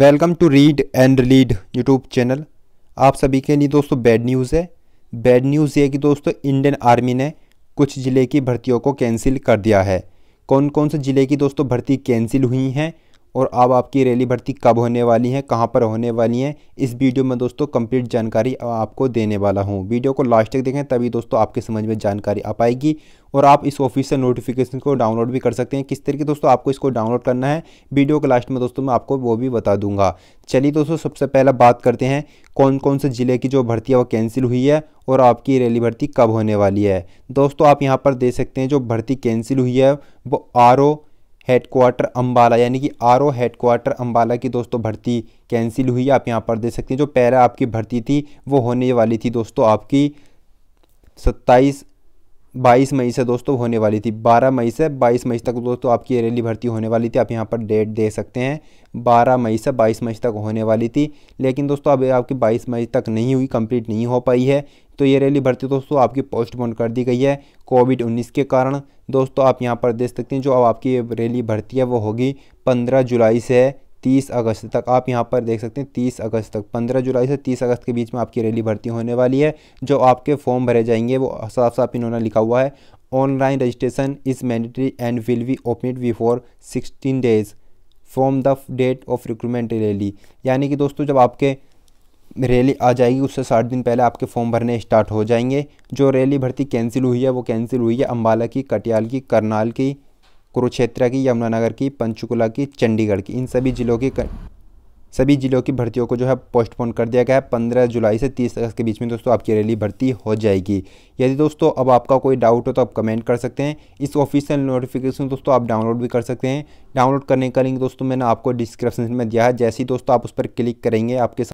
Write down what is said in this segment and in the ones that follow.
welcome to read and read YouTube channel आप सभी के लिए दोस्तों बैड न्यूज़ है बैड न्यूज़ ये कि दोस्तों इंडियन आर्मी ने कुछ ज़िले की भर्तियों को कैंसिल कर दिया है कौन कौन से ज़िले की दोस्तों भर्ती कैंसिल हुई हैं और अब आपकी रैली भर्ती कब होने वाली है कहाँ पर होने वाली है इस वीडियो में दोस्तों कंप्लीट जानकारी आपको देने वाला हूँ वीडियो को लास्ट तक देखें तभी दोस्तों आपके समझ में जानकारी आ पाएगी और आप इस ऑफिशियल नोटिफिकेशन को डाउनलोड भी कर सकते हैं किस तरीके दोस्तों आपको इसको डाउनलोड करना है वीडियो के लास्ट में दोस्तों मैं आपको वो भी बता दूंगा चलिए दोस्तों सबसे पहला बात करते हैं कौन कौन से ज़िले की जो भर्ती है वो कैंसिल हुई है और आपकी रैली भर्ती कब होने वाली है दोस्तों आप यहाँ पर दे सकते हैं जो भर्ती कैंसिल हुई है वो आर हेडक्वार्टर अम्बाला यानी कि आर ओ हेडक्वार्टर अम्बाला की दोस्तों भर्ती कैंसिल हुई आप यहाँ पर देख सकते हैं जो पैरा आपकी भर्ती थी वो होने वाली थी दोस्तों आपकी सत्ताईस 22 मई से दोस्तों होने वाली थी 12 मई से 22 मई तक दोस्तों आपकी रैली भर्ती होने वाली थी आप यहाँ पर डेट दे सकते हैं 12 मई से 22 मई तक होने वाली थी लेकिन दोस्तों अब आपकी 22 मई तक नहीं हुई कंप्लीट नहीं हो पाई है तो ये रैली भर्ती दोस्तों आपकी पोस्टपोन कर दी गई है कोविड 19 के कारण दोस्तों आप यहाँ पर देख सकते हैं जो अब आपकी रैली भर्ती है वो होगी पंद्रह जुलाई से 30 अगस्त तक आप यहाँ पर देख सकते हैं 30 अगस्त तक 15 जुलाई से 30 अगस्त के बीच में आपकी रैली भर्ती होने वाली है जो आपके फॉर्म भरे जाएंगे वो साफ साफ इन्होंने लिखा हुआ है online registration is mandatory and will be open before sixteen days from the date of recruitment rally यानी कि दोस्तों जब आपके रैली आ जाएगी उससे साठ दिन पहले आपके फॉर्म भरने स्टार्ट हो जाएंगे जो रैली भर्ती कैंसिल हुई है वो कैंसिल हुई है अम्बाला की कटियाल की करनाल की कुरुक्षेत्र की यमुनानगर की पंचकुला की चंडीगढ़ की इन सभी ज़िलों की सभी ज़िलों की भर्तियों को जो है पोस्टपोन कर दिया गया है पंद्रह जुलाई से तीस अगस्त के बीच में दोस्तों आपकी रैली भर्ती हो जाएगी यदि दोस्तों अब आपका कोई डाउट हो तो आप कमेंट कर सकते हैं इस ऑफिशियल नोटिफिकेशन दोस्तों आप डाउनलोड भी कर सकते हैं डाउनलोड करने का लिंक दोस्तों मैंने आपको डिस्क्रिप्शन में दिया है जैसे ही दोस्तों आप उस पर क्लिक करेंगे आपके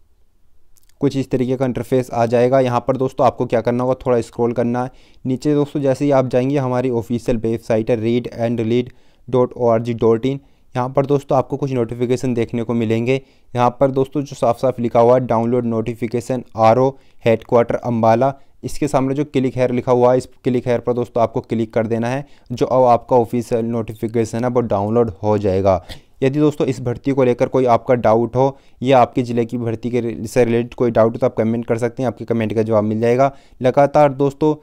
कुछ इस तरीके का इंटरफेस आ जाएगा यहाँ पर दोस्तों आपको क्या करना होगा थोड़ा स्क्रॉल करना है नीचे दोस्तों जैसे ही आप जाएंगे हमारी ऑफिशियल वेबसाइट है read and lead dot O R G dot in यहाँ पर दोस्तों आपको कुछ नोटिफिकेशन देखने को मिलेंगे यहाँ पर दोस्तों जो साफ साफ लिखा हुआ है download notification R O headquarter Ambala इसके सामने जो क्लिक हेयर लिखा हुआ है इस क्लिक हेयर पर दोस्तों आपको क्लिक कर देना है जो अब आपका ऑफिशियल नोटिफिकेशन है वो डाउनलोड हो जाएगा यदि दोस्तों इस भर्ती को लेकर कोई आपका डाउट हो या आपके ज़िले की भर्ती के से रिलेटेड कोई डाउट हो तो आप कमेंट कर सकते हैं आपके कमेंट का जवाब मिल जाएगा लगातार दोस्तों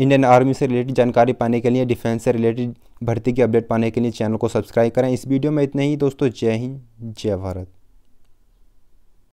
इंडियन आर्मी से रिलेटेड जानकारी पाने के लिए डिफेंस से रिलेटेड भर्ती की अपडेट पाने के लिए चैनल को सब्सक्राइब करें इस वीडियो में इतना ही दोस्तों जय हिंद जय भारत